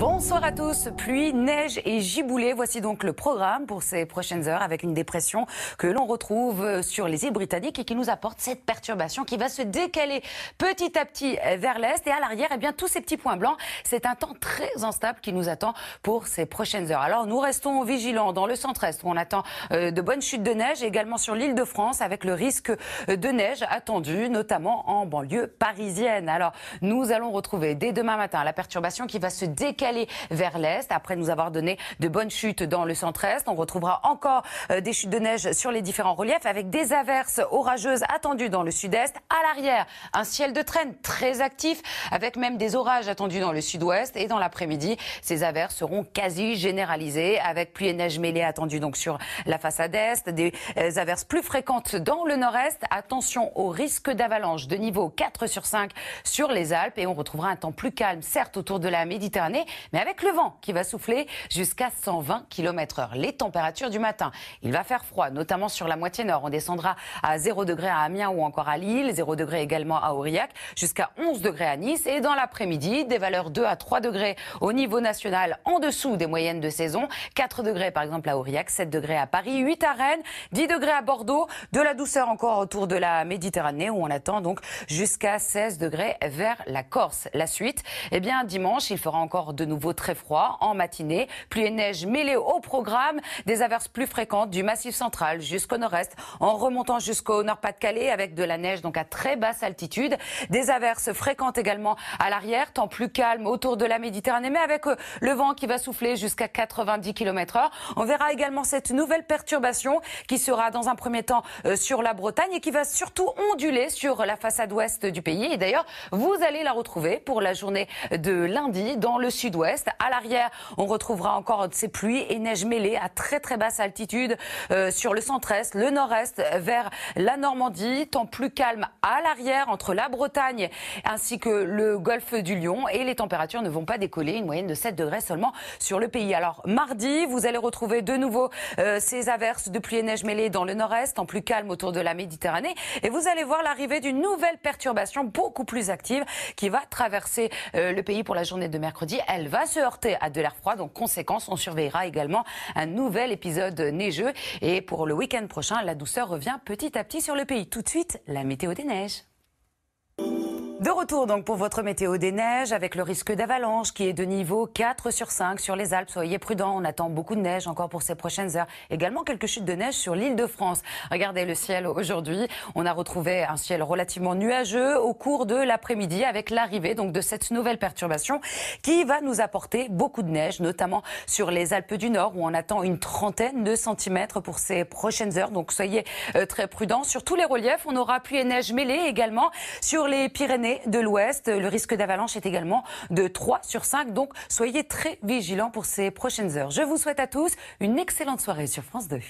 Bonsoir à tous. Pluie, neige et giboulée. Voici donc le programme pour ces prochaines heures avec une dépression que l'on retrouve sur les îles britanniques et qui nous apporte cette perturbation qui va se décaler petit à petit vers l'est et à l'arrière. et eh bien, tous ces petits points blancs, c'est un temps très instable qui nous attend pour ces prochaines heures. Alors, nous restons vigilants dans le centre-est où on attend euh, de bonnes chutes de neige également sur l'île de France avec le risque de neige attendu, notamment en banlieue parisienne. Alors, nous allons retrouver dès demain matin la perturbation qui va se décaler vers l'est après nous avoir donné de bonnes chutes dans le centre-est. On retrouvera encore euh, des chutes de neige sur les différents reliefs avec des averses orageuses attendues dans le sud-est. À l'arrière, un ciel de traîne très actif avec même des orages attendus dans le sud-ouest et dans l'après-midi, ces averses seront quasi généralisées avec pluie et neige mêlée attendues donc sur la façade est, des euh, averses plus fréquentes dans le nord-est. Attention au risque d'avalanche de niveau 4 sur 5 sur les Alpes et on retrouvera un temps plus calme certes autour de la Méditerranée mais avec le vent qui va souffler jusqu'à 120 km/h. Les températures du matin, il va faire froid, notamment sur la moitié nord. On descendra à 0 degré à Amiens ou encore à Lille, 0 degré également à Aurillac, jusqu'à 11 degrés à Nice. Et dans l'après-midi, des valeurs 2 à 3 degrés au niveau national, en dessous des moyennes de saison. 4 degrés par exemple à Aurillac, 7 degrés à Paris, 8 à Rennes, 10 degrés à Bordeaux. De la douceur encore autour de la Méditerranée où on attend donc jusqu'à 16 degrés vers la Corse. La suite, eh bien dimanche, il fera encore de nouveau très froid en matinée. Pluie et neige mêlées au programme. Des averses plus fréquentes du massif central jusqu'au nord-est, en remontant jusqu'au nord-pas-de-Calais avec de la neige donc à très basse altitude. Des averses fréquentes également à l'arrière, temps plus calme autour de la Méditerranée, mais avec euh, le vent qui va souffler jusqu'à 90 km h On verra également cette nouvelle perturbation qui sera dans un premier temps euh, sur la Bretagne et qui va surtout onduler sur la façade ouest du pays. Et d'ailleurs, vous allez la retrouver pour la journée de lundi dans le sud sud-ouest. À l'arrière, on retrouvera encore ces pluies et neige mêlées à très très basse altitude euh, sur le centre-est, le nord-est, vers la Normandie. Temps plus calme à l'arrière entre la Bretagne ainsi que le golfe du Lion. Et les températures ne vont pas décoller, une moyenne de 7 degrés seulement sur le pays. Alors mardi, vous allez retrouver de nouveau euh, ces averses de pluie et neige mêlée dans le nord-est, en plus calme autour de la Méditerranée. Et vous allez voir l'arrivée d'une nouvelle perturbation beaucoup plus active qui va traverser euh, le pays pour la journée de mercredi. Elle va se heurter à de l'air froid. Donc, conséquence, on surveillera également un nouvel épisode neigeux. Et pour le week-end prochain, la douceur revient petit à petit sur le pays. Tout de suite, la météo des neiges. De retour donc pour votre météo des neiges avec le risque d'avalanche qui est de niveau 4 sur 5 sur les Alpes. Soyez prudents, on attend beaucoup de neige encore pour ces prochaines heures. Également quelques chutes de neige sur l'île de France. Regardez le ciel aujourd'hui. On a retrouvé un ciel relativement nuageux au cours de l'après-midi avec l'arrivée donc de cette nouvelle perturbation qui va nous apporter beaucoup de neige, notamment sur les Alpes du Nord où on attend une trentaine de centimètres pour ces prochaines heures. Donc soyez euh, très prudents. Sur tous les reliefs, on aura pluie et neige mêlée également sur les Pyrénées de l'ouest. Le risque d'avalanche est également de 3 sur 5. Donc soyez très vigilants pour ces prochaines heures. Je vous souhaite à tous une excellente soirée sur France 2.